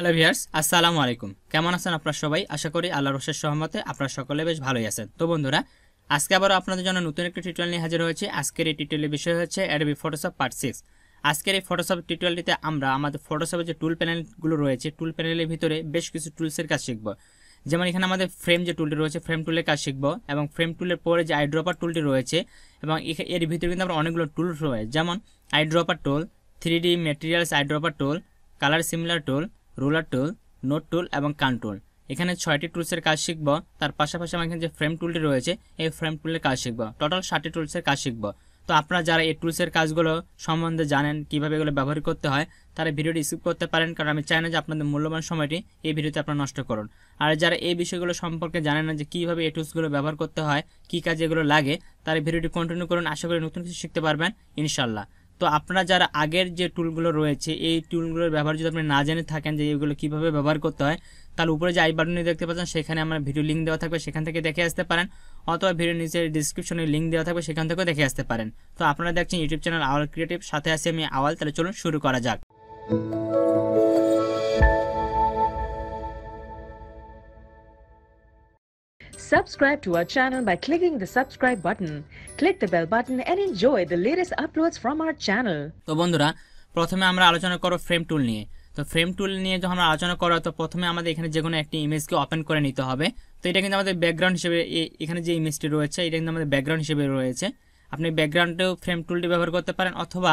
Hello viewers আসসালামু আলাইকুম কেমন আছেন আপনারা সবাই আশা করি আল্লাহ রসের সহমতে আপনারা সকলে বেশ ভালোই আছেন তো বন্ধুরা আজকে আবারও আপনাদের জন্য নতুন একটি টিউটোরিয়াল নিয়ে হাজির হয়েছে আজকের এই টিউটোরিয়ালের বিষয় হচ্ছে অ্যাডবি ফটোশপ পার্ট সিক্স আজকের এই ফটোশপ টিউটোরিয়ালটিতে আমরা আমাদের ফটোশপের যে টুল প্যানেলগুলো রয়েছে টুল প্যানেলের ভিতরে বেশ কিছু টুলসের কাজ শিখব যেমন এখানে আমাদের ফ্রেম যে টুলটি রয়েছে ফ্রেম টুলের কাজ শিখব এবং ফ্রেম টুলের পরে যে আইড্রপার টুলটি রয়েছে এবং এর ভিতরে কিন্তু আমরা অনেকগুলো টুল রয়েছে যেমন eyedropper tool three D materials eyedropper tool colour similar tool roller tool note tool এবং কান টুল এখানে ছয়টি টুলসের কাজ শিখব তার পাশাপাশি আমার এখানে যে ফ্রেম টুলটি রয়েছে এই ফ্রেম টুলের কাজ শিখব টোটাল ষাটটি টুলসের কাজ শিখব তো আপনারা যারা এই টুলসের কাজগুলো সম্বন্ধে জানেন কীভাবে এগুলো ব্যবহার করতে হয় তারা ভিডিওটি স্কিপ করতে পারেন কারণ আমি চাই না যে আপনাদের মূল্যবান সময়টি এই ভিডিওতে আপনারা নষ্ট করুন আর যারা এই বিষয়গুলো সম্পর্কে জানেন না যে কীভাবে এই টুলসগুলো ব্যবহার করতে হয় কী কাজে এগুলো লাগে তারা ভিডিওটি কন্টিনিউ করুন আশা করি নতুন কিছু শিখতে পারবেন ইনশাল্লাহ তো আপনারা যারা আগের যে টুলগুলো রয়েছে এই টুলগুলোর ব্যবহার যদি আপনি না জেনে থাকেন যে এইগুলো কীভাবে ব্যবহার করতে হয় তাহলে উপরে যে আই বাটনে দেখতে পাচ্ছেন সেখানে আমার ভিডিও লিঙ্ক দেওয়া থাকবে সেখান থেকে দেখে আসতে পারেন অথবা ভিডিও নিচে ডিসক্রিপশনে লিঙ্ক দেওয়া থাকবে সেখান থেকেও দেখে আসতে পারেন তো আপনারা দেখছেন ইউটিউব চ্যানেল আওয়াল ক্রিয়েটিভ সাথে আছি আমি আওয়াল তাহলে চলুন শুরু করা যাক Subscribe to our channel by clicking the subscribe button. Click the bell button and enjoy the latest uploads from our channel. তো বন্ধুরা প্রথমে আমরা আলোচনা করব ফ্রেম টুল নিয়ে তো ফ্রেম টুল নিয়ে যখন আমরা আলোচনা করা তো প্রথমে আমাদের এখানে যে কোনো একটি ইমেজকে ওপেন করে নিতে হবে তো এটা কিন্তু আমাদের ব্যাকগ্রাউন্ড হিসেবে এখানে যে ইমেজটি রয়েছে এটা কিন্তু আমাদের ব্যাকগ্রাউন্ড হিসেবে রয়েছে আপনি ব্যাকগ্রাউন্ডেও ফ্রেম টুলটি ব্যবহার করতে পারেন অথবা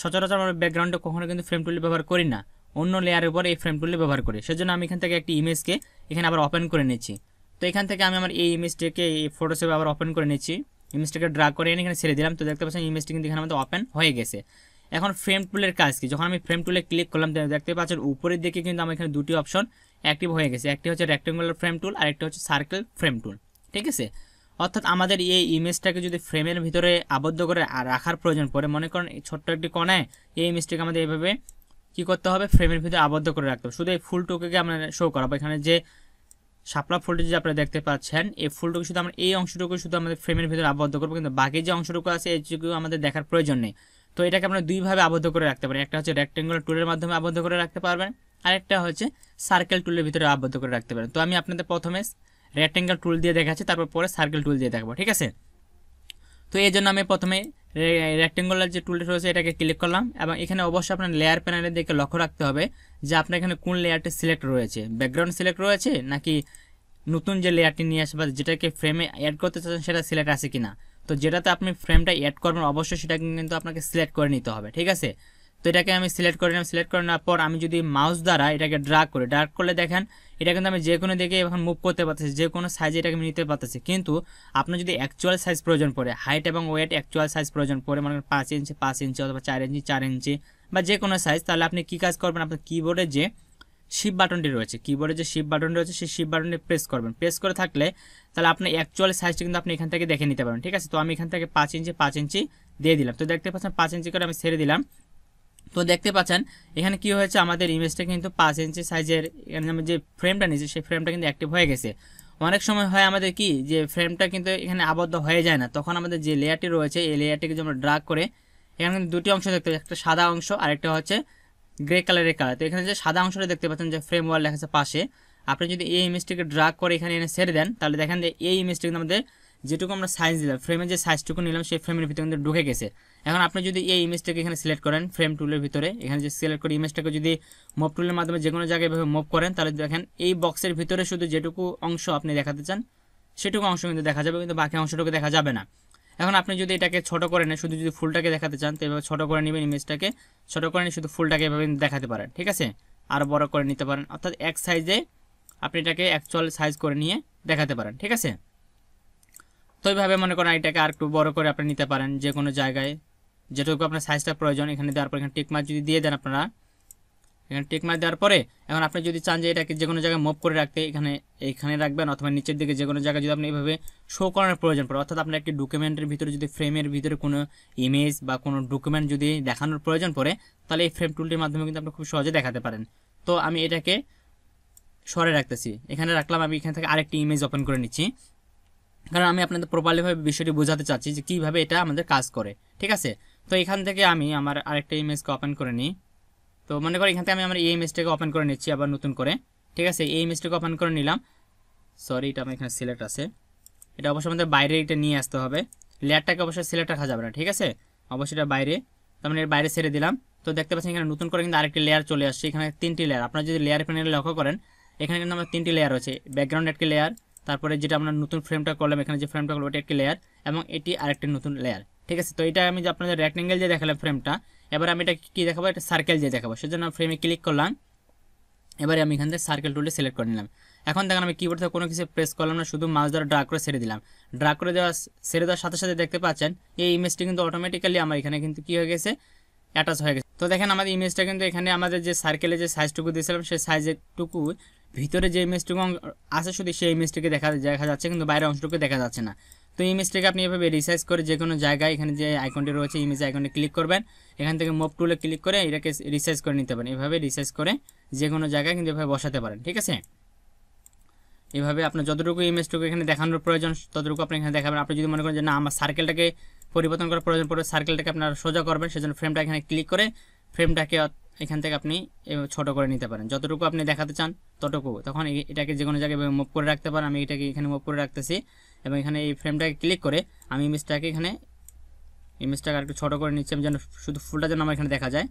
সচরাচর আমরা ব্যাকগ্রাউন্ডে কখনো কিন্তু ফ্রেম টুলটি ব্যবহার করি না অন্য লেয়ারের উপর এই ফ্রেম টুলটি ব্যবহার করি সেজন্য আমি এখান থেকে একটি ইমেজকে এখানে আবার ওপেন করে নিচ্ছি তো এখান থেকে আমি আমার এই ইমেজটিকে এই ফটোশপে আবার ওপেন করে নিচ্ছি ইমেজটাকে ড্রা করে এনে এখানে ছেড়ে দিলাম তো দেখতে পাচ্ছেন ইমেজটি কিন্তু এখানে আমাদের ওপেন হয়ে গেছে এখন ফ্রেম টুলের কাজ কি যখন আমি ফ্রেম টুলে ক্লিক করলাম দেখতে পাচ্ছেন উপরের দিকে কিন্তু আমার এখানে দুটি অপশন অ্যাক্টিভ হয়ে গেছে একটি হচ্ছে রেক্টেঙ্গুলার ফ্রেম টুল আর একটি হচ্ছে সার্কেল ফ্রেম টুল ঠিক আছে অর্থাৎ আমাদের এই ইমেজটাকে যদি ফ্রেমের ভিতরে আবদ্ধ করে রাখার প্রয়োজন পড়ে মনে করেন ছোট্ট একটি কণায় এই ইমেজটিকে আমাদের এভাবে কি করতে হবে ফ্রেমের ভিতরে আবদ্ধ করে রাখতে হবে শুধু এই ফুলটুকুকে আমরা শো করাবো এখানে যে শাপলা ফুলটি যে আপনারা দেখতে পাচ্ছেন এই ফুলটুকু শুধু আমরা এই অংশটুকু শুধু আমাদের ফ্রেমের ভিতরে আবদ্ধ করবো কিন্তু বাকি যে অংশটুকু আছে এইটুকু আমাদের দেখার প্রয়োজন নেই তো এটাকে আপনারা দুইভাবে আবদ্ধ করে রাখতে পারেন একটা হচ্ছে রেক্টেঙ্গুলার টুলের মাধ্যমে আবদ্ধ করে রাখতে পারবেন আরেকটা হচ্ছে সার্কেল টুলের ভিতরে আবদ্ধ করে রাখতে পারেন তো আমি আপনাদের প্রথমে রেক্টেঙ্গেল টুল দিয়ে দেখাচ্ছি তারপর পরে সার্কেল টুল দিয়ে দেখাবো ঠিক আছে তো এই জন্য আমি প্রথমে রেক্টেঙ্গুলার যে টুলটা রয়েছে এটাকে ক্লিক করলাম এবং এখানে অবশ্যই আপনার লেয়ার প্যানেলের দিকে লক্ষ্য রাখতে হবে যে আপনার এখানে কোন লেয়ারটি সিলেক্ট রয়েছে ব্যাকগ্রাউন্ড সিলেক্ট রয়েছে নাকি নতুন যে লেয়ারটি নিয়ে আসবে যেটাকে ফ্রেমে অ্যাড করতে চাচ্ছেন সেটা সিলেক্ট আছে কিনা তো যেটাতে আপনি ফ্রেমটা অ্যাড করবেন অবশ্যই সেটা কিন্তু আপনাকে সিলেক্ট করে নিতে হবে ঠিক আছে তো এটাকে আমি সিলেক্ট করে নিলাম সিলেক্ট করে নেওয়ার পর আমি যদি মাউস দ্বারা এটাকে ড্রাগ করি ড্রাগ করলে দেখেন এটা কিন্তু আমি যে কোনো দিকে এখন মুভ করতে পারতেছি যে কোনো সাইজে এটাকে আমি নিতে পারতেছি কিন্তু আপনার যদি অ্যাকচুয়াল সাইজ প্রয়োজন পড়ে হাইট এবং ওয়েট অ্যাকচুয়াল সাইজ প্রয়োজন পড়ে মানে পাঁচ ইঞ্চি পাঁচ ইঞ্চি অথবা চার ইঞ্চি চার ইঞ্চি বা যে কোনো সাইজ তাহলে আপনি কী কাজ করবেন আপনার কিবোর্ডে যে শিপ বাটনটি রয়েছে কিবোর্ডে যে শিপ বাটনটি রয়েছে সেই শিপ বাটনটি প্রেস করবেন প্রেস করে থাকলে তাহলে আপনার অ্যাকচুয়াল সাইজটি কিন্তু আপনি এখান থেকে দেখে নিতে পারবেন ঠিক আছে তো আমি এখান থেকে পাঁচ ইঞ্চি পাঁচ ইঞ্চি দিয়ে দিলাম তো দেখতে পাচ্ছেন পাঁচ ইঞ্চি করে আমি ছেড়ে দিলাম তো দেখতে পাচ্ছেন এখানে কি হয়েছে আমাদের ইমেজটা কিন্তু পাঁচ ইঞ্চি সাইজের এখানে আমি যে ফ্রেমটা নিয়েছি সেই ফ্রেমটা কিন্তু অ্যাক্টিভ হয়ে গেছে অনেক সময় হয় আমাদের কি যে ফ্রেমটা কিন্তু এখানে আবদ্ধ হয়ে যায় না তখন আমাদের যে লেয়ারটি রয়েছে এই লেয়ারটিকে যদি আমরা ড্রাগ করে এখানে কিন্তু দুটি অংশ দেখতে পাচ্ছি একটা সাদা অংশ আর একটা হচ্ছে গ্রে কালারের কালার তো এখানে যে সাদা অংশটা দেখতে পাচ্ছেন যে ফ্রেম ওয়াল লেখা আছে পাশে আপনি যদি এই ইমেজটিকে ড্রাগ করে এখানে এনে সেরে দেন তাহলে দেখেন যে এই ইমেজটি কিন্তু আমাদের যেটুকু আমরা সাইজ দিলাম ফ্রেমের যে সাইজটুকু নিলাম সেই ফ্রেমের ভিতরে কিন্তু ঢুকে গেছে এখন আপনি যদি এই ইমেজটাকে এখানে সিলেক্ট করেন ফ্রেম টুলের ভিতরে এখানে যে সিলেক্ট করে ইমেজটাকে যদি মুভ টুলের মাধ্যমে যে কোনো জায়গায় এভাবে মুভ করেন তাহলে দেখেন এই বক্সের ভিতরে শুধু যেটুকু অংশ আপনি দেখাতে চান সেটুকু অংশ কিন্তু দেখা যাবে কিন্তু বাকি অংশটুকু দেখা যাবে না এখন আপনি যদি এটাকে ছোট করে নেন শুধু যদি ফুলটাকে দেখাতে চান তো এভাবে ছোটো করে নেবেন ইমেজটাকে ছোটো করে নিয়ে শুধু ফুলটাকে এভাবে দেখাতে পারেন ঠিক আছে আর বড় করে নিতে পারেন অর্থাৎ এক সাইজে আপনি এটাকে অ্যাকচুয়াল সাইজ করে নিয়ে দেখাতে পারেন ঠিক আছে তো এইভাবে মনে করেন এটাকে আর একটু বড় করে আপনি নিতে পারেন যে কোনো জায়গায় যেটুকু আপনার সাইজটা প্রয়োজন এখানে দেওয়ার পর এখানে টিকমার্ক যদি দিয়ে দেন আপনারা এখানে টিকমার্ক দেওয়ার পরে এখন আপনি যদি চান যে এটাকে যে কোনো জায়গায় মুভ করে রাখতে এখানে এখানে রাখবেন অথবা নিচের দিকে যে কোনো জায়গায় যদি আপনি এইভাবে শো করানোর প্রয়োজন পড়ে অর্থাৎ আপনার একটি ডকুমেন্টের ভিতরে যদি ফ্রেমের ভিতরে কোনো ইমেজ বা কোনো ডকুমেন্ট যদি দেখানোর প্রয়োজন পড়ে তাহলে এই ফ্রেম টুলটির মাধ্যমে কিন্তু আপনি খুব সহজে দেখাতে পারেন তো আমি এটাকে সরে রাখতেছি এখানে রাখলাম আমি এখান থেকে আরেকটি ইমেজ ওপেন করে নিচ্ছি কারণ আমি আপনাদের প্রপারলিভাবে বিষয়টি বোঝাতে চাচ্ছি যে কীভাবে এটা আমাদের কাজ করে ঠিক আছে তো এখান থেকে আমি আমার আরেকটা ইমেজকে ওপেন করে নিই তো মনে করি এখান থেকে আমি আমার এই ইমেজটাকে ওপেন করে নিচ্ছি আবার নতুন করে ঠিক আছে এই ইমেজটাকে ওপেন করে নিলাম সরি এটা আমার এখানে সিলেক্ট আছে এটা অবশ্যই আমাদের বাইরে এটা নিয়ে আসতে হবে লেয়ারটাকে অবশ্যই সিলেক্ট রাখা যাবে না ঠিক আছে অবশ্যই এটা বাইরে তার মানে এর বাইরে ছেড়ে দিলাম তো দেখতে পাচ্ছি এখানে নতুন করে কিন্তু আরেকটি লেয়ার চলে আসছে এখানে তিনটি লেয়ার আপনারা যদি লেয়ার প্যানেলে লক্ষ্য করেন এখানে কিন্তু আমার তিনটি লেয়ার রয়েছে ব্যাকগ্রাউন্ড একটি লেয়ার তারপরে যেটা আমরা নতুন ফ্রেমটা করলাম এখানে যে ফ্রেমটা করলাম ওটা একটি লেয়ার এবং এটি আরেকটি নতুন লেয়ার ঠিক আছে তো এটা আমি আপনাদের রেক্টেঙ্গেল যে দেখালাম ফ্রেমটা এবার আমি এটা কী দেখাবো এটা সার্কেল যে দেখাবো সেজন্য ফ্রেমে ক্লিক করলাম এবারে আমি এখান থেকে সার্কেল টুলটি সিলেক্ট করে নিলাম এখন দেখেন আমি কিবোর্ড থেকে কোনো কিছু প্রেস করলাম না শুধু মাছ ধরা ড্রা করে ছেড়ে দিলাম ড্রা করে দেওয়া ছেড়ে দেওয়ার সাথে সাথে দেখতে পাচ্ছেন এই ইমেজটি কিন্তু অটোমেটিক্যালি আমার এখানে কিন্তু কী হয়ে গেছে অ্যাটাচ হয়ে গেছে তো দেখেন আমাদের ইমেজটা কিন্তু এখানে আমাদের যে সার্কেলে যে সাইজটুকু দিয়েছিলাম সেই সাইজেরটুকু ভিতরে যে ইমেজটুকু আছে শুধু সেই ইমেজটিকে দেখা দেখা যাচ্ছে কিন্তু বাইরের অংশটুকু দেখা যাচ্ছে না তো ইমেজটাকে আপনি এভাবে রিসাইজ করে যে কোনো জায়গায় এখানে যে আইকনটি রয়েছে ইমেজ আইকনটি ক্লিক করবেন এখান থেকে মোভ টুলে ক্লিক করে এটাকে রিসাইজ করে নিতে পারেন এভাবে রিসাইজ করে যে কোনো জায়গায় কিন্তু এভাবে বসাতে পারেন ঠিক আছে এভাবে আপনার যতটুকু ইমেজটুকু এখানে দেখানোর প্রয়োজন ততটুকু আপনি এখানে দেখাবেন আপনি যদি মনে করেন যে না আমার সার্কেলটাকে পরিবর্তন করার প্রয়োজন পড়বে সার্কেলটাকে আপনার সোজা করবেন সেজন্য ফ্রেমটা এখানে ক্লিক করে ফ্রেমটাকে এখান থেকে আপনি ছোট করে নিতে পারেন যতটুকু আপনি দেখাতে চান ততটুকু তখন এটাকে যে কোনো জায়গায় মুভ করে রাখতে পারেন আমি এটাকে এখানে মুভ করে রাখতেছি এবং এখানে এই ফ্রেমটাকে ক্লিক করে আমি ইমেজটাকে এখানে ইমেজটাকে আর একটু ছোটো করে নিচ্ছি আমি যেন শুধু ফুলটা যেন আমার এখানে দেখা যায়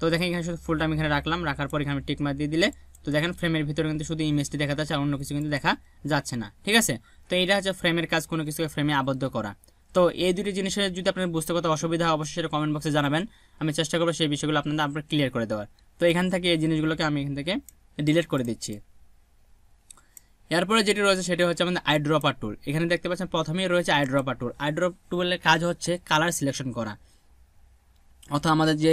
তো দেখেন এখানে শুধু ফুলটা আমি এখানে রাখলাম রাখার পর এখানে আমি টিকমার দিয়ে দিলে তো দেখেন ফ্রেমের ভিতরে কিন্তু শুধু ইমেজটি দেখা যাচ্ছে আর অন্য কিছু কিন্তু দেখা যাচ্ছে না ঠিক আছে তো এটা হচ্ছে ফ্রেমের কাজ কোনো কিছুকে ফ্রেমে আবদ্ধ করা তো এই দুটি জিনিসের যদি আপনার বুঝতে কত অসুবিধা হয় অবশ্যই সেটা কমেন্ট বক্সে জানাবেন আমি চেষ্টা করবো সেই বিষয়গুলো আপনাদের আপনার ক্লিয়ার করে দেওয়ার তো এখান থেকে এই জিনিসগুলোকে আমি এখান থেকে ডিলিট করে দিচ্ছি এরপরে যেটি রয়েছে সেটি হচ্ছে আমাদের আইড্রপার টুল এখানে দেখতে পাচ্ছেন প্রথমেই রয়েছে আইড্রপার টুল আইড্রপ টুলের কাজ হচ্ছে কালার সিলেকশন করা অর্থাৎ আমাদের যে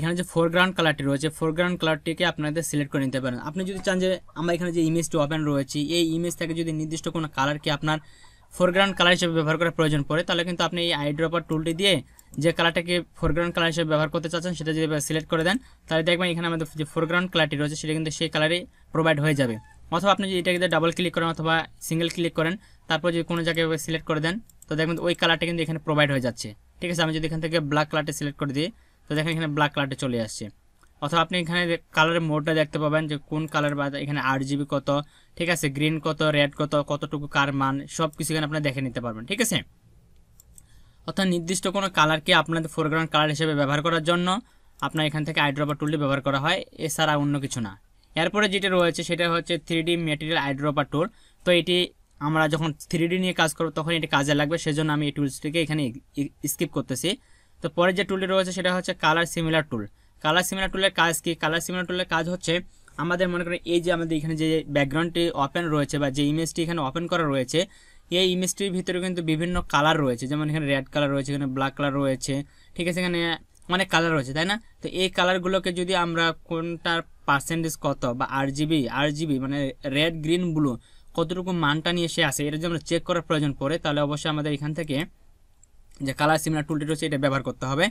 এখানে যে ফোরগ্রাউন্ড কালারটি রয়েছে ফোরগ্রাউন্ড কালারটিকে আপনাদের সিলেক্ট করে নিতে পারেন আপনি যদি চান যে আমরা এখানে যে ইমেজটি ওপেন রয়েছে এই ইমেজ থেকে যদি নির্দিষ্ট কোনো কালারকে আপনার ফোরগ্রাউন্ড কালার হিসেবে ব্যবহার করার প্রয়োজন পড়ে তাহলে কিন্তু আপনি এই আইড্রপার টুলটি দিয়ে যে কালারটাকে ফোরগ্রাউন্ড কালার হিসেবে ব্যবহার করতে চাচ্ছেন সেটা যদি সিলেক্ট করে দেন তাহলে দেখবেন এখানে আমাদের যে ফোরগ্রাউন্ড কালারটি রয়েছে সেটা কিন্তু সেই কালারই প্রোভাইড হয়ে যাবে অথবা আপনি যদি যদি ডাবল ক্লিক করেন অথবা সিঙ্গেল ক্লিক করেন তারপর যদি কোনো জায়গায় সিলেক্ট করে দেন তো দেখবেন ওই কালারটা কিন্তু এখানে প্রোভাইড হয়ে যাচ্ছে ঠিক আছে আমি যদি এখান থেকে ব্ল্যাক কালারটা সিলেক্ট করে দিই তো দেখেন এখানে ব্ল্যাক কালারটা চলে আসছে অথবা আপনি এখানে কালারের মোডটা দেখতে পাবেন যে কোন কালার বা এখানে আট জিবি কত ঠিক আছে গ্রিন কত রেড কত কতটুকু কার মান সব কিছু এখানে আপনারা দেখে নিতে পারবেন ঠিক আছে অর্থাৎ নির্দিষ্ট কোনো কালারকে আপনাদের ফোরগ্রাউন্ড কালার হিসেবে ব্যবহার করার জন্য আপনার এখান থেকে আইড্রোপার টুলটি ব্যবহার করা হয় এছাড়া অন্য কিছু না এরপরে যেটা রয়েছে সেটা হচ্ছে থ্রি মেটেরিয়াল আইড্রোপার টুল তো এটি আমরা যখন থ্রি নিয়ে কাজ করব তখন এটি কাজে লাগবে সেজন্য আমি এই টুলসটিকে এখানে স্কিপ করতেছি তো পরে যে টুলটি রয়েছে সেটা হচ্ছে colour similar tool colour similar টুলের কাজ কি কালার সিমিলার টুলের কাজ হচ্ছে আমাদের মনে করেন এই যে আমাদের এখানে যে ব্যাকগ্রাউন্ডটি ওপেন রয়েছে বা যে ইমেজটি এখানে ওপেন করা রয়েছে এই ইমেজটির ভিতরে কিন্তু বিভিন্ন কালার রয়েছে যেমন এখানে রেড কালার রয়েছে এখানে ব্ল্যাক কালার রয়েছে ঠিক আছে এখানে অনেক কালার রয়েছে তাই না তো এই কালারগুলোকে যদি আমরা কোনটার পার্সেন্টেজ কত বা আর জিবি আর জিবি মানে রেড গ্রিন ব্লু কতটুকু মানটা নিয়ে এসে আসে এটা যদি আমরা চেক করার প্রয়োজন পড়ে তাহলে অবশ্যই আমাদের এখান থেকে যে কালার সিমিলার টুলটি রয়েছে এটা ব্যবহার করতে হবে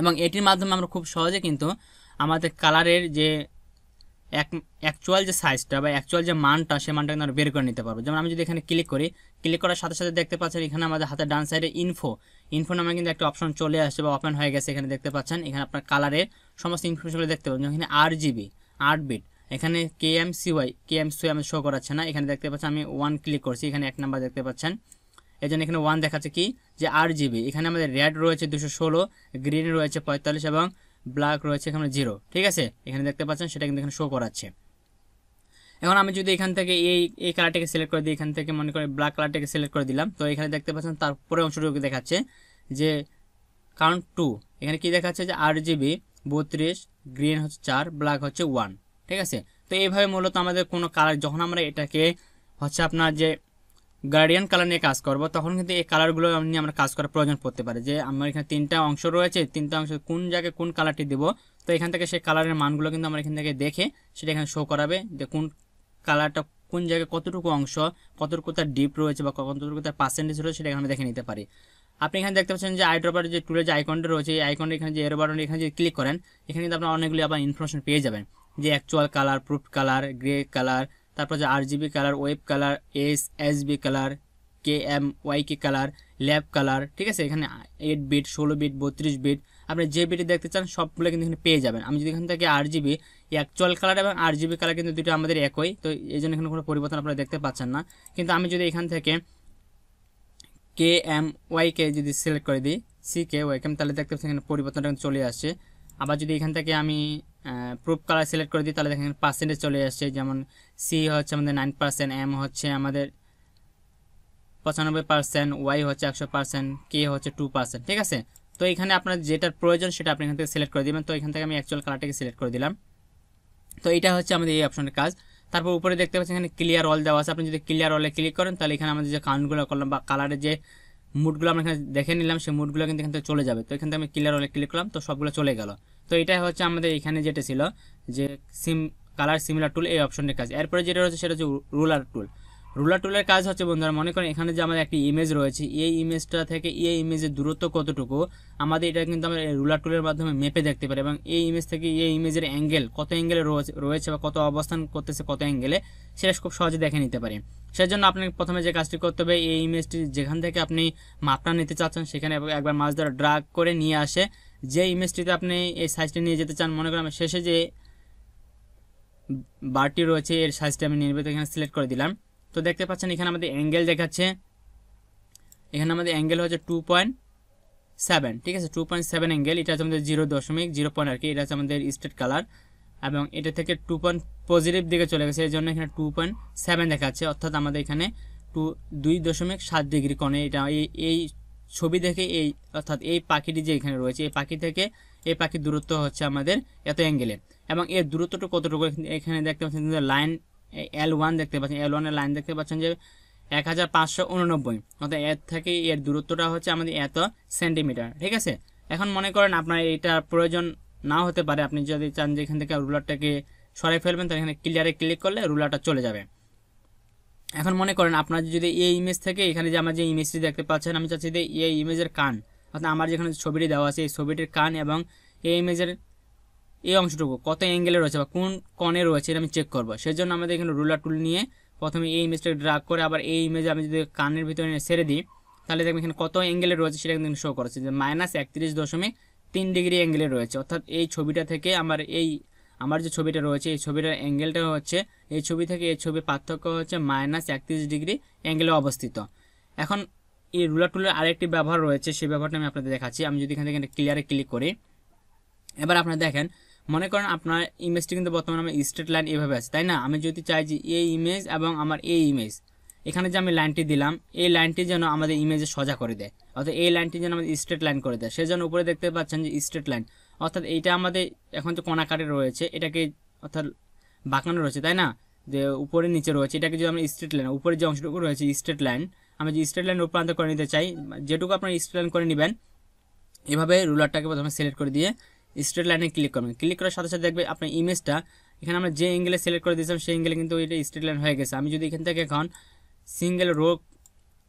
এবং এটির মাধ্যমে আমরা খুব সহজে কিন্তু আমাদের কালারের যে এক অ্যাকচুয়াল যে সাইজটা বা অ্যাকচুয়াল যে মানটা সে মানটা কিন্তু আমরা বের করে নিতে পারবো যেমন আমি যদি এখানে ক্লিক করি ক্লিক করার সাথে সাথে দেখতে পাচ্ছেন এখানে আমাদের হাতে ডান সাইডে ইনফো ইনফো নামে কিন্তু একটা অপশন চলে আসছে বা ওপেন হয়ে গেছে এখানে দেখতে পাচ্ছেন এখানে আপনার কালারের সমস্ত ইনফরমেশনগুলো দেখতে পাচ্ছেন এখানে আর জিবি আট বিট এখানে K M C Y K M C Y আমি শো করাচ্ছে না এখানে দেখতে পাচ্ছেন আমি ওয়ান ক্লিক করছি এখানে এক নাম্বার দেখতে পাচ্ছেন এই জন্য এখানে ওয়ান দেখাচ্ছে কি যে আট জিবি এখানে আমাদের রেড রয়েছে দুশো ষোলো গ্রিন রয়েছে পঁয়তাল্লিশ এবং ব্ল্যাক রয়েছে এখানে জিরো ঠিক আছে এখানে দেখতে পাচ্ছেন সেটা কিন্তু এখানে শো করাচ্ছে এখন আমি যদি এখান থেকে এই এই কালারটাকে সিলেক্ট করে দিই এখান থেকে মনে করে ব্ল্যাক কালারটাকে সিলেক্ট করে দিলাম তো এখানে দেখতে পাচ্ছেন তারপরে অংশটুকু দেখাচ্ছে যে কাউন্ট টু এখানে কি দেখাচ্ছে যে আট জিবি বত্রিশ গ্রিন হচ্ছে চার ব্ল্যাক হচ্ছে ওয়ান ঠিক আছে তো এইভাবে মূলত আমাদের কোনো কালার যখন আমরা এটাকে হচ্ছে আপনার যে গার্ডিয়ান কালার নিয়ে কাজ করব তখন কিন্তু এই কালারগুলো নিয়ে আমরা কাজ করার প্রয়োজন পড়তে পারে যে আমার এখানে তিনটা অংশ রয়েছে তিনটা অংশ কোন জায়গায় কোন কালারটি দেবো তো এখান থেকে সেই কালারের মানগুলো কিন্তু আমরা এখান থেকে দেখে সেটা এখানে শো করাবে যে কোন কালারটা কোন জায়গায় কতটুকু অংশ কতটুকু তার ডিপ রয়েছে বা কতটুকু তার পার্সেন্টেজ রয়েছে সেটা আমরা দেখে নিতে পারি আপনি এখানে দেখতে পাচ্ছেন যে আইড্রপার যে টুলের যে আইকনটা রয়েছে এই আইকনটা এখানে যে এরো এখানে যে ক্লিক করেন এখানে কিন্তু আপনার অনেকগুলি আবার ইনফরমেশন পেয়ে যাবেন যে actual colour proof colour grey colour তারপর যে R G B colour web colour S S B colour K M Y K colour lab colour ঠিক আছে এখানে এইট বিট ষোলো বিট বত্রিশ বিট আপনি যে বিটে দেখতে চান সবগুলো কিন্তু এখানে পেয়ে যাবেন আমি যদি এখান থেকে আর জিবি অ্যাকচুয়াল কালার এবং আর জিবি কালার কিন্তু দুটো আমাদের একই তো এই জন্য এখানে কোনো পরিবর্তন আপনারা দেখতে পাচ্ছেন না কিন্তু আমি যদি এখান থেকে কে এম ওয়াইকে যদি সিলেক্ট করে দিই সি কে কে তাহলে দেখতে পাচ্ছি এখানে পরিবর্তনটা চলে আসছে আবার যদি এখান থেকে আমি প্রুফ কালার সিলেক্ট করে দিই তাহলে দেখেন পার্সেন্টেজ চলে আসছে যেমন সি হচ্ছে আমাদের নাইন পার্সেন্ট এম হচ্ছে আমাদের পঁচানব্বই পার্সেন্ট ওয়াই হচ্ছে একশো পার্সেন্ট কে হচ্ছে টু পার্সেন্ট ঠিক আছে তো এখানে আপনার যেটার প্রয়োজন সেটা আপনি এখান থেকে সিলেক্ট করে দেবেন তো এখান থেকে আমি অ্যাকচুয়াল কালারটাকে সিলেক্ট করে দিলাম তো এটা হচ্ছে আমাদের এই অপশনের কাজ তারপর উপরে দেখতে পাচ্ছেন এখানে ক্লিয়ার অল দেওয়া আছে আপনি যদি ক্লিয়ার অলে ক্লিক করেন তাহলে এখানে আমাদের যে কাউন্টগুলো করলাম বা কালারের যে মুডগুলো আমরা এখানে দেখে নিলাম সেই মুডগুলো কিন্তু এখান থেকে চলে যাবে তো এখান থেকে আমি ক্লিয়ার অলে ক্লিক করলাম তো সবগুলো চলে গেলো তো এটাই হচ্ছে আমাদের এখানে যেটা ছিল যে সিম কালার সিমিলার টুল এই অপশনটির কাজ এরপরে যেটা রয়েছে সেটা হচ্ছে রুলার টুল রুলার টুলের কাজ হচ্ছে বন্ধুরা মনে করেন এখানে যে আমাদের একটি ইমেজ রয়েছে এই ইমেজটা থেকে এই ইমেজের দূরত্ব কতটুকু আমাদের এটা কিন্তু আমরা রুলার টুলের মাধ্যমে মেপে দেখতে পারি এবং এই ইমেজ থেকে এই ইমেজের অ্যাঙ্গেল কত অ্যাঙ্গেলে রয়েছে বা কত অবস্থান করতেছে কত অ্যাঙ্গেলে সেটা খুব সহজে দেখে নিতে পারি সেজন্য আপনাকে প্রথমে যে কাজটি করতে হবে এই ইমেজটি যেখান থেকে আপনি মাপটা নিতে চাচ্ছেন সেখানে একবার মাছ ধরা ড্রাগ করে নিয়ে আসে যে ইমেজটিতে আপনি এই সাইজটা নিয়ে যেতে চান মনে করেন শেষে যে বারটি রয়েছে এর সাইজটা আমি নির্বাচিত এখানে সিলেক্ট করে দিলাম তো দেখতে পাচ্ছেন এখানে আমাদের অ্যাঙ্গেল দেখাচ্ছে এখানে আমাদের অ্যাঙ্গেল হচ্ছে টু পয়েন্ট সেভেন ঠিক আছে টু পয়েন্ট সেভেন অ্যাঙ্গেল এটা হচ্ছে আমাদের জিরো দশমিক জিরো পয়েন্ট আর কি এটা হচ্ছে আমাদের স্টেট কালার এবং এটা থেকে টু পয়েন্ট পজিটিভ দিকে চলে গেছে এই জন্য এখানে টু পয়েন্ট সেভেন দেখাচ্ছে অর্থাৎ আমাদের এখানে টু দুই দশমিক সাত ডিগ্রি কোণে এটা এই ছবি দেখে এই অর্থাৎ এই পাখিটি যে এখানে রয়েছে এই পাখি থেকে এই পাখির দূরত্ব হচ্ছে আমাদের এত অ্যাঙ্গেলে এবং এর দূরত্বটা কতটুকু এখানে দেখতে পাচ্ছেন লাইন এল ওয়ান দেখতে পাচ্ছেন এল ওয়ানের লাইন দেখতে পাচ্ছেন যে এক হাজার পাঁচশো উননব্বই অর্থাৎ এর থেকে এর দূরত্বটা হচ্ছে আমাদের এত সেন্টিমিটার ঠিক আছে এখন মনে করেন আপনার এটা প্রয়োজন না হতে পারে আপনি যদি চান যে এখান থেকে রুলারটাকে সরাই ফেলবেন তাহলে এখানে ক্লিয়ারে ক্লিক করলে রুলারটা চলে যাবে এখন মনে করেন আপনার যদি এই ইমেজ থেকে এখানে যে আমার যে ইমেজটি দেখতে পাচ্ছেন আমি চাচ্ছি যে এই ইমেজের কান অর্থাৎ আমার যেখানে ছবিটি দেওয়া আছে এই ছবিটির কান এবং এই ইমেজের এই অংশটুকু কত অ্যাঙ্গেলে রয়েছে বা কোন কনে রয়েছে এটা আমি চেক করবো জন্য আমাদের এখানে রুলার টুল নিয়ে প্রথমে এই ইমেজটাকে ড্রাগ করে আবার এই ইমেজ আমি যদি কানের ভিতরে সেরে দিই তাহলে দেখবেন এখানে কত অ্যাঙ্গেলে রয়েছে সেটা কিন্তু শো করেছে যে মাইনাস একত্রিশ দশমিক তিন ডিগ্রি অ্যাঙ্গেলে রয়েছে অর্থাৎ এই ছবিটা থেকে আমার এই আমার যে ছবিটা রয়েছে এই ছবিটার অ্যাঙ্গেলটা হচ্ছে এই ছবি থেকে এই ছবির পার্থক্য হচ্ছে মাইনাস একত্রিশ ডিগ্রি অ্যাঙ্গেলে অবস্থিত এখন এই রুলার টুলের আরেকটি ব্যবহার রয়েছে সেই ব্যবহারটা আমি আপনাদের দেখাচ্ছি আমি যদি এখান থেকে ক্লিয়ারে ক্লিক করি এবার আপনারা দেখেন মনে করেন আপনার ইমেজটি কিন্তু বর্তমানে আমার স্ট্রেট লাইন এভাবে আছে তাই না আমি যদি চাই যে এই ইমেজ এবং আমার এই ইমেজ এখানে যে আমি লাইনটি দিলাম এই লাইনটি যেন আমাদের ইমেজে সোজা করে দেয় অর্থাৎ এই লাইনটি যেন আমাদের স্ট্রেট লাইন করে দেয় সেজন্য উপরে দেখতে পাচ্ছেন যে স্ট্রেট লাইন অর্থাৎ এইটা আমাদের এখন যে কণাকারে রয়েছে এটাকে অর্থাৎ বাঁকানো রয়েছে তাই না যে উপরে নিচে রয়েছে এটাকে যদি আমরা স্ট্রেট লাইন উপরে যে অংশটুকু রয়েছে স্ট্রেট লাইন আমি যে স্ট্রেট লাইন উপরান্ত করে নিতে চাই যেটুকু আপনার স্ট্রেট লাইন করে নেবেন এভাবে রুলারটাকে প্রথমে সিলেক্ট করে দিয়ে স্ট্রেট লাইনে ক্লিক করবেন ক্লিক করার সাথে সাথে দেখবে আপনার ইমেজটা এখানে আমরা যে অ্যাঙ্গেলে সিলেক্ট করে দিয়েছিলাম সেই অ্যাঙ্গেলে কিন্তু এটা স্ট্রেট লাইন হয়ে গেছে আমি যদি এখান থেকে এখন সিঙ্গেল রোগ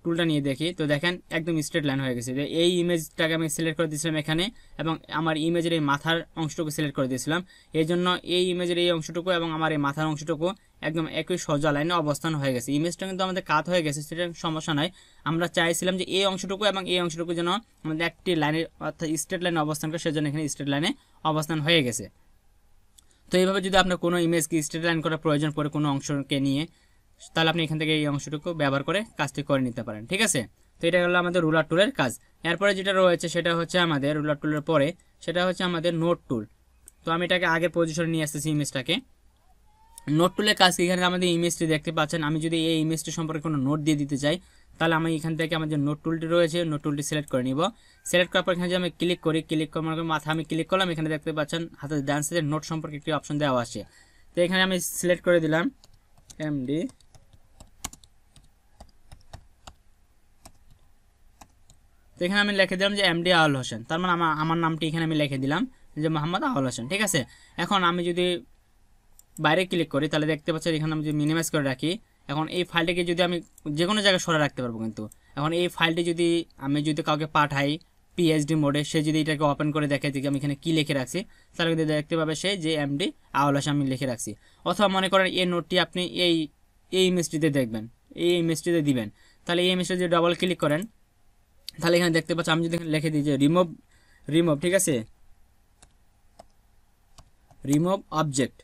টুলটা নিয়ে দেখি তো দেখেন একদম স্ট্রেট লাইন হয়ে গেছে এই ইমেজটাকে আমি সিলেক্ট করে দিয়েছিলাম এখানে এবং আমার ইমেজের এই মাথার অংশটুকু সিলেক্ট করে দিয়েছিলাম এই জন্য এই ইমেজের এই অংশটুকু এবং আমার এই মাথার অংশটুকু একদম একই সোজা লাইনে অবস্থান হয়ে গেছে ইমেজটা কিন্তু আমাদের কাত হয়ে গেছে সেটা সমস্যা নয় আমরা চাইছিলাম যে এই অংশটুকু এবং এই অংশটুকু যেন আমাদের একটি লাইনে অর্থাৎ স্ট্রেট লাইনে অবস্থান করে সেজন্য এখানে স্ট্রেট লাইনে অবস্থান হয়ে গেছে তো এইভাবে যদি আপনার কোনো ইমেজকে স্ট্রেট লাইন করার প্রয়োজন পড়ে কোনো অংশকে নিয়ে তাহলে আপনি এখান থেকে এই অংশটুকু ব্যবহার করে কাজটি করে নিতে পারেন ঠিক আছে তো এটা হলো আমাদের রুলার টুলের কাজ এরপরে যেটা রয়েছে সেটা হচ্ছে আমাদের রুলার টুলের পরে সেটা হচ্ছে আমাদের নোট টুল তো আমি এটাকে আগের পজিশনে নিয়ে আসতেছি ইমেজটাকে নোট টুলের কাজ এখানে আমাদের ইমেজটি দেখতে পাচ্ছেন আমি যদি এই ইমেজটি সম্পর্কে কোনো নোট দিয়ে দিতে চাই তাহলে আমি এখান থেকে আমাদের নোট টুলটি রয়েছে নোট টুলটি সিলেক্ট করে নিব সিলেক্ট করার পর এখানে যে আমি ক্লিক করি ক্লিক করার মাথা আমি ক্লিক করলাম এখানে দেখতে পাচ্ছেন হাতে ডান্সের নোট সম্পর্কে একটি অপশন দেওয়া আছে তো এখানে আমি সিলেক্ট করে দিলাম এমডি এখানে আমি লিখে দিলাম যে এমডি আউল হোসেন তার মানে আমার আমার নামটি এখানে আমি লিখে দিলাম যে মোহাম্মদ আউল হোসেন ঠিক আছে এখন আমি যদি বাইরে ক্লিক করি তাহলে দেখতে পাচ্ছি এখানে আমি যদি মিনিমাইজ করে রাখি এখন এই ফাইলটিকে যদি আমি যে কোনো জায়গায় সরে রাখতে পারবো কিন্তু এখন এই ফাইলটি যদি আমি যদি কাউকে পাঠাই পিএইচডি মোডে সে যদি এটাকে ওপেন করে দেখে যে আমি এখানে কী লিখে রাখছি তাহলে কিন্তু দেখতে পাবে সে যে এমডি আউল হোসেন আমি লিখে রাখছি অথবা মনে করেন এই নোটটি আপনি এই এই ইমেজটিতে দেখবেন এই ইমেজটিতে দিবেন তাহলে এই ইমেজটা যদি ডবল ক্লিক করেন তাহলে এখানে দেখতে পাচ্ছ আমি যদি এখানে লিখে দিই যে রিমুভ রিমুভ ঠিক আছে রিমুভ অবজেক্ট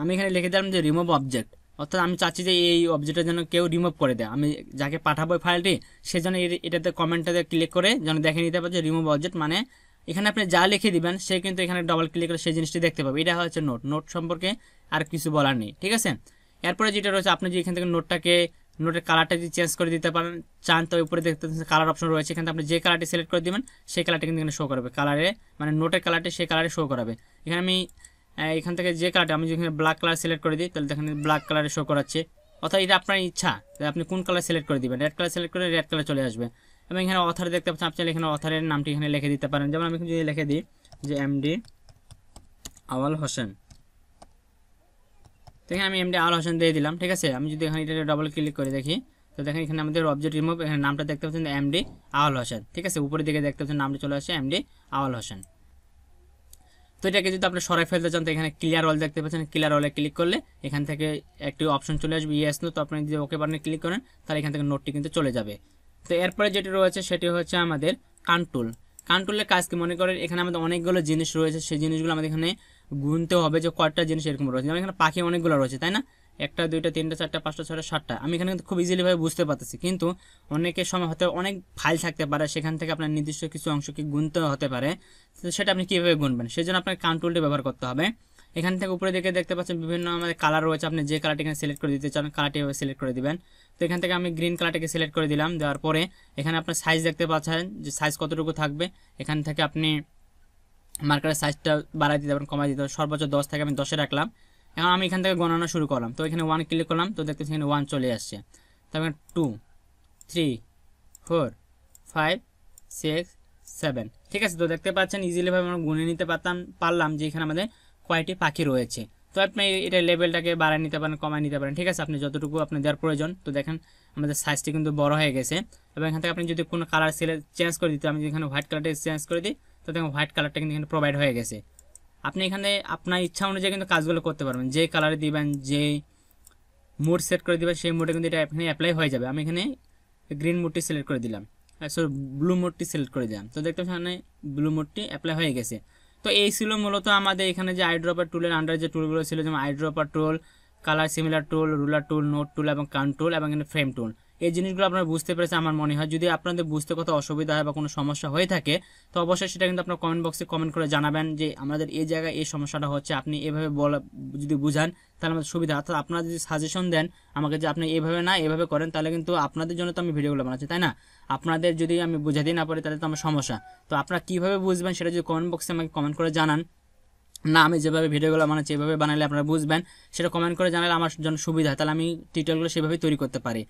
আমি এখানে লিখে দিলাম যে রিমুভ অবজেক্ট অর্থাৎ আমি চাচ্ছি যে এই অবজেক্টটা যেন কেউ রিমুভ করে দেয় আমি যাকে পাঠাবো ফাইলটি সে যেন এটাতে কমেন্টটাতে ক্লিক করে যেন দেখে নিতে পারে যে রিমুভ অবজেক্ট মানে এখানে আপনি যা লিখে দিবেন সে কিন্তু এখানে ডবল ক্লিক করে সেই জিনিসটি দেখতে পাবে এটা হচ্ছে নোট নোট সম্পর্কে আর কিছু বলার নেই ঠিক আছে এরপরে যেটা রয়েছে আপনি যদি এখান থেকে নোটটাকে নোটের কালারটা যদি চেঞ্জ করে দিতে পারেন চান তো উপরে দেখতে কালার অপশন রয়েছে এখানে আপনি যে কালারটি সিলেক্ট করে দেবেন সেই কালারটি কিন্তু এখানে শো করবে কালারে মানে নোটের কালারটি সেই কালারে শো করাবে এখানে আমি এখান থেকে যে কালারটা আমি যেখানে ব্ল্যাক কালার সিলেক্ট করে দিই তাহলে দেখেন ব্ল্যাক কালারে শো করাচ্ছে অর্থাৎ এটা আপনার ইচ্ছা আপনি কোন কালার সিলেক্ট করে দিবেন রেড কালার সিলেক্ট করে রেড কালার চলে আসবে এবং এখানে অথার দেখতে পাচ্ছেন আপনি এখানে অথারের নামটি এখানে লিখে দিতে পারেন যেমন আমি যদি লিখে দিই যে এমডি আওয়াল হোসেন দেখেন এখানে আমি এমডি আল হোসেন দিয়ে দিলাম ঠিক আছে আমি যদি এখানে এটা ডবল ক্লিক করে দেখি তো দেখেন এখানে আমাদের অবজেক্ট রিমুভ এখানে নামটা দেখতে পাচ্ছেন এমডি আওয়াল হোসেন ঠিক আছে উপরের দিকে দেখতে পাচ্ছেন নামটা চলে আসে এমডি আওয়াল হোসেন তো এটাকে যদি আপনি সরাই ফেলতে চান তো এখানে ক্লিয়ার অল দেখতে পাচ্ছেন ক্লিয়ার অলে ক্লিক করলে এখান থেকে একটি অপশন চলে আসবে ইয়েস নো তো আপনি যদি ওকে বাটনে ক্লিক করেন তাহলে এখান থেকে নোটটি কিন্তু চলে যাবে তো এরপরে যেটি রয়েছে সেটি হচ্ছে আমাদের কান্টুল কান্টুলের কাজ কি মনে করেন এখানে আমাদের অনেকগুলো জিনিস রয়েছে সেই জিনিসগুলো আমাদের এখানে গুনতে হবে যে কয়টা জিনিস এরকম রয়েছে যেমন এখানে পাখি অনেকগুলো রয়েছে তাই না একটা দুইটা তিনটা চারটা পাঁচটা ছটা সাতটা আমি এখানে কিন্তু খুব ইজিলিভাবে বুঝতে পারতেছি কিন্তু অনেকের সময় হতে অনেক ফাইল থাকতে পারে সেখান থেকে আপনার নির্দিষ্ট কিছু অংশকে গুনতে হতে পারে সেটা আপনি কীভাবে গুনবেন সেই জন্য আপনাকে কাউন্টুলটি ব্যবহার করতে হবে এখান থেকে উপরে দিকে দেখতে পাচ্ছেন বিভিন্ন আমাদের কালার রয়েছে আপনি যে কালারটি এখানে সিলেক্ট করে দিতে চান কালারটি এভাবে সিলেক্ট করে দিবেন তো এখান থেকে আমি গ্রিন কালারটিকে সিলেক্ট করে দিলাম দেওয়ার পরে এখানে আপনার সাইজ দেখতে পাচ্ছেন যে সাইজ কতটুকু থাকবে এখান থেকে আপনি মার্কারের সাইজটা বাড়াই দিতে পারেন কমাই দিতে পারেন সর্বোচ্চ দশ থেকে আমি দশে রাখলাম এখন আমি এখান থেকে গণনা শুরু করলাম তো এখানে ওয়ান ক্লিক করলাম তো দেখতে এখানে ওয়ান চলে আসছে তারপরে two three four five six seven ঠিক আছে তো দেখতে পাচ্ছেন ইজিলিভাবে আমরা গুনে নিতে পারতাম পারলাম যে এখানে আমাদের কয়টি পাখি রয়েছে তো আপনি এটা লেভেলটাকে বাড়ায় নিতে পারেন কমায় নিতে পারেন ঠিক আছে আপনি যতটুকু আপনার দেওয়ার প্রয়োজন তো দেখেন আমাদের সাইজটি কিন্তু বড় হয়ে গেছে এবং এখান থেকে আপনি যদি কোনো কালার সিলেক্ট চেঞ্জ করে দিতে আমি এখানে হোয়াইট কালারটা চেঞ্জ করে দিই তো দেখুন হোয়াইট কালারটা কিন্তু এখানে প্রোভাইড হয়ে গেছে আপনি এখানে আপনার ইচ্ছা অনুযায়ী কিন্তু কাজগুলো করতে পারবেন যে কালারে দিবেন যে মুড সেট করে দেবেন সেই মুডে কিন্তু এটা এখানে অ্যাপ্লাই হয়ে যাবে আমি এখানে গ্রিন মুডটি সিলেক্ট করে দিলাম সরি ব্লু মোডটি সিলেক্ট করে দিলাম তো দেখতে পাচ্ছি ব্লু মোডটি অ্যাপ্লাই হয়ে গেছে তো এই ছিল মূলত আমাদের এখানে যে আইড্রপার টুলের আন্ডার যে টুলগুলো ছিল যেমন eyedropper tool colour similar tool ruler tool note tool এবং কান টুল এবং এখানে ফ্রেম টুল এই জিনিসগুলো আপনারা বুঝতে পেরেছে আমার মনে হয় যদি আপনাদের বুঝতে কোথাও অসুবিধা হয় বা কোনো সমস্যা হয়ে থাকে তো অবশ্যই সেটা কিন্তু আপনার কমেন্ট বক্সে কমেন্ট করে জানাবেন যে আমাদের এই জায়গায় এই সমস্যাটা হচ্ছে আপনি এভাবে বলা যদি বুঝান তাহলে আমাদের সুবিধা অর্থাৎ আপনারা যদি সাজেশন দেন আমাকে যে আপনি এভাবে না এভাবে করেন তাহলে কিন্তু আপনাদের জন্য তো আমি ভিডিওগুলো বানাচ্ছি তাই না আপনাদের যদি আমি দিই না পারি তাহলে তো আমার সমস্যা তো আপনারা কীভাবে বুঝবেন সেটা যদি কমেন্ট বক্সে আমাকে কমেন্ট করে জানান না আমি যেভাবে ভিডিওগুলো বানাচ্ছি এভাবে বানালে আপনারা বুঝবেন সেটা কমেন্ট করে জানালে আমার জন্য সুবিধা তাহলে আমি টিউটোরিয়ালগুলো সেভাবেই তৈরি করতে পারি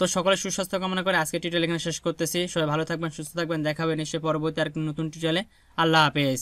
তো সকলে সুস্বাস্থ্য কামনা করে আজকে টিউটোরিয়াল এখানে শেষ করতেছি সবাই ভালো থাকবেন সুস্থ থাকবেন দেখাবেন এসে পরবর্তী আর নতুন টিউটোরিয়ালে আল্লাহ হাফেজ